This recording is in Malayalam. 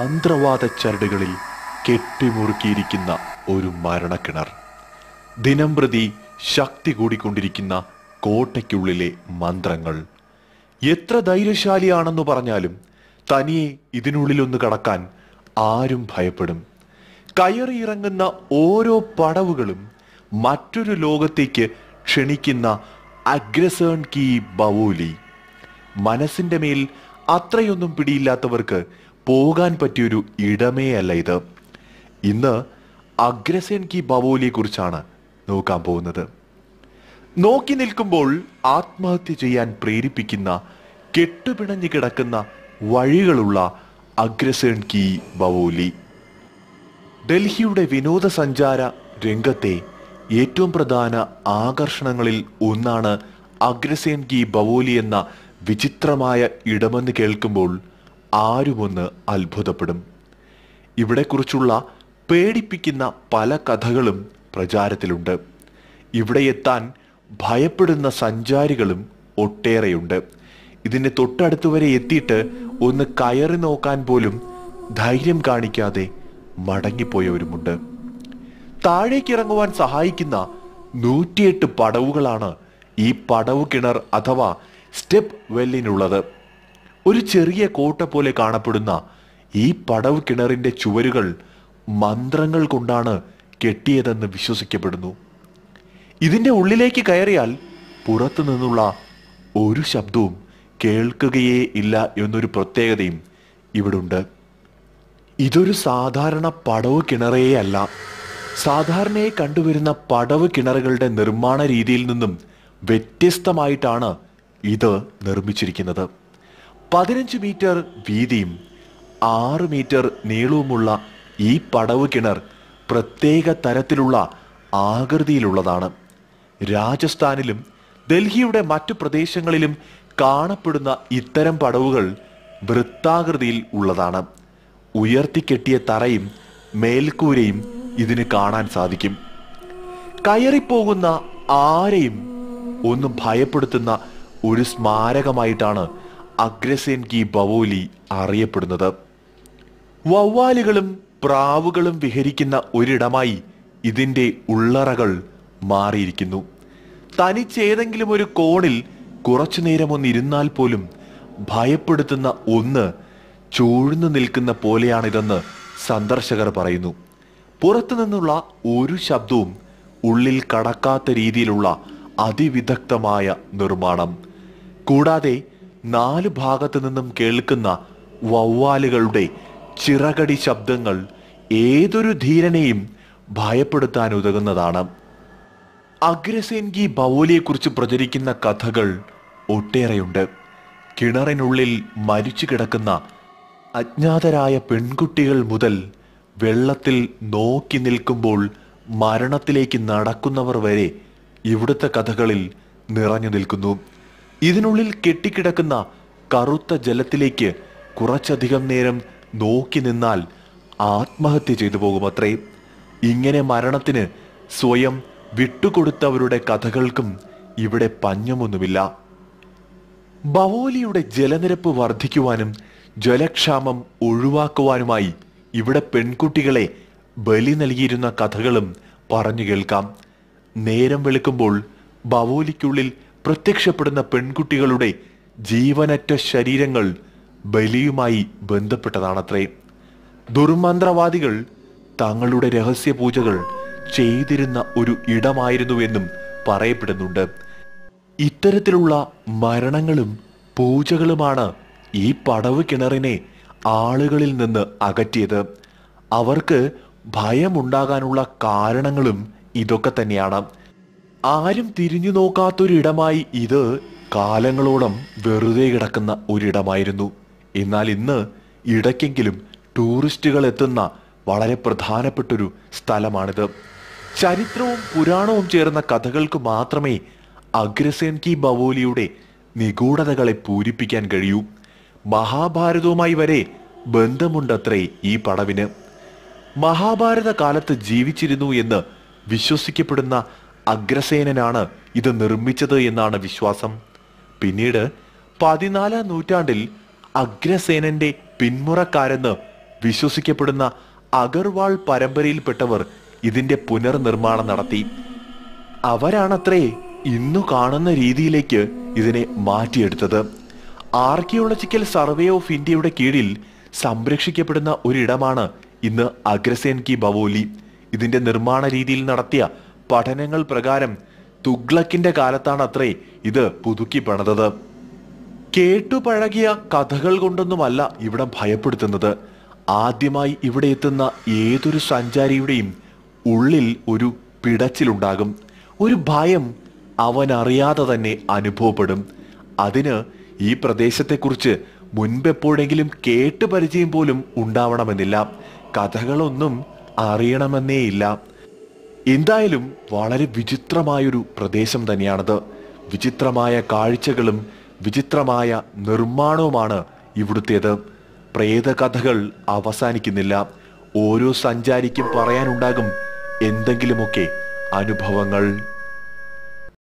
മന്ത്രവാദ ചരടുകളിൽ കെട്ടിമുറുക്കിയിരിക്കുന്ന ഒരു മരണക്കിണർ ദിനം പ്രതി ശക്തി കൂടിക്കൊണ്ടിരിക്കുന്ന കോട്ടയ്ക്കുള്ളിലെ മന്ത്രങ്ങൾ എത്ര ധൈര്യശാലിയാണെന്ന് പറഞ്ഞാലും തനിയെ ഇതിനുള്ളിലൊന്ന് കടക്കാൻ ആരും ഭയപ്പെടും കയറി ഇറങ്ങുന്ന ഓരോ പടവുകളും മറ്റൊരു ലോകത്തേക്ക് ക്ഷണിക്കുന്ന അഗ്രസേൺ കീ ബവോലി മനസ്സിൻ്റെ മേൽ അത്രയൊന്നും പിടിയില്ലാത്തവർക്ക് പോകാൻ പറ്റിയൊരു ഇടമേ അല്ല ഇത് ഇന്ന് അഗ്രസൻ കി കുറിച്ചാണ് നോക്കാൻ പോകുന്നത് നോക്കി നിൽക്കുമ്പോൾ ആത്മഹത്യ ചെയ്യാൻ പ്രേരിപ്പിക്കുന്ന കെട്ടുപിണഞ്ഞു കിടക്കുന്ന വഴികളുള്ള അഗ്രസേൺ കി ബവോലി ഡൽഹിയുടെ വിനോദസഞ്ചാര രംഗത്തെ ഏറ്റവും പ്രധാന ആകർഷണങ്ങളിൽ ഒന്നാണ് അഗ്രസേൻ കി ബവോലി എന്ന വിചിത്രമായ ഇടമെന്ന് കേൾക്കുമ്പോൾ ആരുമൊന്ന് അത്ഭുതപ്പെടും ഇവിടെക്കുറിച്ചുള്ള പേടിപ്പിക്കുന്ന പല കഥകളും പ്രചാരത്തിലുണ്ട് ഇവിടെ എത്താൻ ഭയപ്പെടുന്ന സഞ്ചാരികളും ഒട്ടേറെയുണ്ട് ഇതിന് തൊട്ടടുത്ത് വരെ എത്തിയിട്ട് ഒന്ന് കയറി നോക്കാൻ പോലും ധൈര്യം കാണിക്കാതെ മടങ്ങിപ്പോയവരുമുണ്ട് താഴേക്കിറങ്ങുവാൻ സഹായിക്കുന്ന നൂറ്റിയെട്ട് പടവുകളാണ് ഈ പടവ് കിണർ അഥവാ സ്റ്റെപ്പ് വെല്ലിനുള്ളത് ഒരു ചെറിയ കോട്ട പോലെ കാണപ്പെടുന്ന ഈ പടവ് കിണറിന്റെ ചുവരുകൾ മന്ത്രങ്ങൾ കൊണ്ടാണ് കെട്ടിയതെന്ന് വിശ്വസിക്കപ്പെടുന്നു ഇതിന്റെ ഉള്ളിലേക്ക് കയറിയാൽ പുറത്തു നിന്നുള്ള ഒരു ശബ്ദവും കേൾക്കുകയേ ഇല്ല എന്നൊരു പ്രത്യേകതയും ഇവിടുണ്ട് ഇതൊരു സാധാരണ പടവ് കിണറേ അല്ല സാധാരണയായി കണ്ടുവരുന്ന പടവ് കിണറുകളുടെ നിർമ്മാണ രീതിയിൽ നിന്നും വ്യത്യസ്തമായിട്ടാണ് ഇത് നിർമ്മിച്ചിരിക്കുന്നത് പതിനഞ്ച് മീറ്റർ വീതിയും ആറ് മീറ്റർ നീളവുമുള്ള ഈ പടവ് കിണർ പ്രത്യേക തരത്തിലുള്ള ആകൃതിയിലുള്ളതാണ് രാജസ്ഥാനിലും ഡൽഹിയുടെ മറ്റു പ്രദേശങ്ങളിലും കാണപ്പെടുന്ന ഇത്തരം പടവുകൾ വൃത്താകൃതിയിൽ ഉള്ളതാണ് ഉയർത്തിക്കെട്ടിയ തറയും മേൽക്കൂരയും ഇതിന് കാണാൻ സാധിക്കും കയറിപ്പോകുന്ന ആരെയും ഒന്നും ഭയപ്പെടുത്തുന്ന ഒരു സ്മാരകമായിട്ടാണ് അഗ്രസേൻ കി ബവോലി അറിയപ്പെടുന്നത് വവ്വാലുകളും പ്രാവുകളും വിഹരിക്കുന്ന ഒരിടമായി ഇതിൻ്റെ ഉള്ളറകൾ മാറിയിരിക്കുന്നു തനിച്ചേതെങ്കിലും ഒരു കോണിൽ കുറച്ചു നേരം ഒന്നിരുന്നാൽ പോലും ഭയപ്പെടുത്തുന്ന ഒന്ന് ചൂഴ്ന്നു നിൽക്കുന്ന പോലെയാണിതെന്ന് സന്ദർശകർ പറയുന്നു പുറത്തു നിന്നുള്ള ഒരു ശബ്ദവും ഉള്ളിൽ കടക്കാത്ത രീതിയിലുള്ള അതിവിദഗ്ധമായ നിർമ്മാണം കൂടാതെ നാല് ഭാഗത്തു നിന്നും കേൾക്കുന്ന വവ്വാലുകളുടെ ചിറകടി ശബ്ദങ്ങൾ ഏതൊരു ധീരനെയും ഭയപ്പെടുത്താൻ ഉതകുന്നതാണ് അഗ്രസേൻകി ബൗലിയെക്കുറിച്ച് പ്രചരിക്കുന്ന കഥകൾ ഒട്ടേറെയുണ്ട് കിണറിനുള്ളിൽ മരിച്ചു കിടക്കുന്ന അജ്ഞാതരായ പെൺകുട്ടികൾ മുതൽ വെള്ളത്തിൽ നോക്കി നിൽക്കുമ്പോൾ മരണത്തിലേക്ക് നടക്കുന്നവർ വരെ ഇവിടുത്തെ കഥകളിൽ നിറഞ്ഞു നിൽക്കുന്നു ഇതിനുള്ളിൽ കെട്ടിക്കിടക്കുന്ന കറുത്ത ജലത്തിലേക്ക് കുറച്ചധികം നേരം നോക്കി നിന്നാൽ ആത്മഹത്യ ചെയ്തു പോകുമത്രേ ഇങ്ങനെ മരണത്തിന് സ്വയം വിട്ടുകൊടുത്തവരുടെ കഥകൾക്കും ഇവിടെ പഞ്ഞമൊന്നുമില്ല ബവോലിയുടെ ജലനിരപ്പ് വർദ്ധിക്കുവാനും ജലക്ഷാമം ഒഴിവാക്കുവാനുമായി ഇവിടെ പെൺകുട്ടികളെ ബലി നൽകിയിരുന്ന കഥകളും പറഞ്ഞു കേൾക്കാം നേരം വെളുക്കുമ്പോൾ ബവോലിക്കുള്ളിൽ പ്രത്യക്ഷപ്പെടുന്ന പെൺകുട്ടികളുടെ ജീവനറ്റ ശരീരങ്ങൾ ബലിയുമായി ബന്ധപ്പെട്ടതാണത്രേ ദുർമന്ത്രവാദികൾ തങ്ങളുടെ രഹസ്യ പൂജകൾ ചെയ്തിരുന്ന ഒരു ഇടമായിരുന്നുവെന്നും പറയപ്പെടുന്നുണ്ട് ഇത്തരത്തിലുള്ള മരണങ്ങളും പൂജകളുമാണ് ഈ പടവ് കിണറിനെ ആളുകളിൽ നിന്ന് അകറ്റിയത് അവർക്ക് ഭയമുണ്ടാകാനുള്ള കാരണങ്ങളും ഇതൊക്കെ തന്നെയാണ് ആരും തിരിഞ്ഞു നോക്കാത്തൊരിടമായി ഇത് കാലങ്ങളോളം വെറുതെ കിടക്കുന്ന ഒരിടമായിരുന്നു എന്നാൽ ഇന്ന് ഇടയ്ക്കെങ്കിലും ടൂറിസ്റ്റുകൾ എത്തുന്ന വളരെ പ്രധാനപ്പെട്ടൊരു സ്ഥലമാണിത് ചരിത്രവും പുരാണവും ചേർന്ന കഥകൾക്ക് മാത്രമേ അഗ്രസേൻ കി ബവോലിയുടെ നിഗൂഢതകളെ പൂരിപ്പിക്കാൻ കഴിയൂ മഹാഭാരതവുമായി വരെ ബന്ധമുണ്ടത്രേ ഈ പടവിന് മഹാഭാരത കാലത്ത് ജീവിച്ചിരുന്നു എന്ന് വിശ്വസിക്കപ്പെടുന്ന അഗ്രസേനനാണ് ഇത് നിർമ്മിച്ചത് എന്നാണ് വിശ്വാസം പിന്നീട് പതിനാലാം നൂറ്റാണ്ടിൽ അഗ്രസേനന്റെ പിന്മുറക്കാരെന്ന് വിശ്വസിക്കപ്പെടുന്ന അഗർവാൾ പരമ്പരയിൽപ്പെട്ടവർ ഇതിന്റെ പുനർനിർമ്മാണം നടത്തി അവരാണത്രേ ഇന്നു കാണുന്ന രീതിയിലേക്ക് ഇതിനെ മാറ്റിയെടുത്തത് ആർക്കിയോളജിക്കൽ സർവേ ഓഫ് ഇന്ത്യയുടെ കീഴിൽ സംരക്ഷിക്കപ്പെടുന്ന ഒരിടമാണ് ഇന്ന് അഗ്രസേൻ കി ബവോലി ഇതിന്റെ നിർമ്മാണ രീതിയിൽ നടത്തിയ പഠനങ്ങൾ പ്രകാരം തുഗ്ലക്കിന്റെ കാലത്താണ് അത്രേ ഇത് പുതുക്കി പണിതത് കേട്ടു പഴകിയ കഥകൾ കൊണ്ടൊന്നുമല്ല ഇവിടെ ഭയപ്പെടുത്തുന്നത് ആദ്യമായി ഇവിടെ എത്തുന്ന ഏതൊരു സഞ്ചാരിയുടെയും ഉള്ളിൽ ഒരു പിടച്ചിലുണ്ടാകും ഒരു ഭയം അവനറിയാതെ തന്നെ അനുഭവപ്പെടും അതിന് ഈ പ്രദേശത്തെക്കുറിച്ച് മുൻപെപ്പോഴെങ്കിലും കേട്ട് പരിചയം പോലും ഉണ്ടാവണമെന്നില്ല കഥകളൊന്നും അറിയണമെന്നേയില്ല എന്തായാലും വളരെ വിചിത്രമായൊരു പ്രദേശം തന്നെയാണത് വിചിത്രമായ കാഴ്ചകളും വിചിത്രമായ നിർമ്മാണവുമാണ് ഇവിടുത്തേത് പ്രേതകഥകൾ അവസാനിക്കുന്നില്ല ഓരോ സഞ്ചാരിക്കും പറയാനുണ്ടാകും എന്തെങ്കിലുമൊക്കെ അനുഭവങ്ങൾ